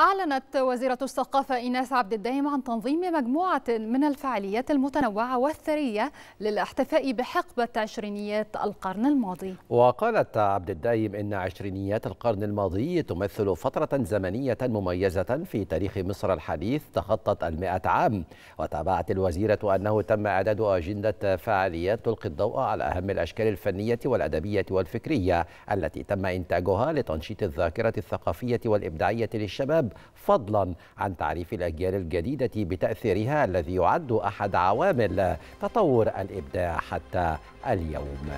أعلنت وزيرة الثقافة إيناس عبد الدايم عن تنظيم مجموعة من الفعاليات المتنوعة والثرية للاحتفاء بحقبة عشرينيات القرن الماضي وقالت عبد الدايم إن عشرينيات القرن الماضي تمثل فترة زمنية مميزة في تاريخ مصر الحديث تخطت المائة عام وتابعت الوزيرة أنه تم إعداد أجندة فعاليات تلقي الضوء على أهم الأشكال الفنية والأدبية والفكرية التي تم إنتاجها لتنشيط الذاكرة الثقافية والإبداعية للشباب فضلا عن تعريف الأجيال الجديدة بتأثيرها الذي يعد أحد عوامل تطور الإبداع حتى اليوم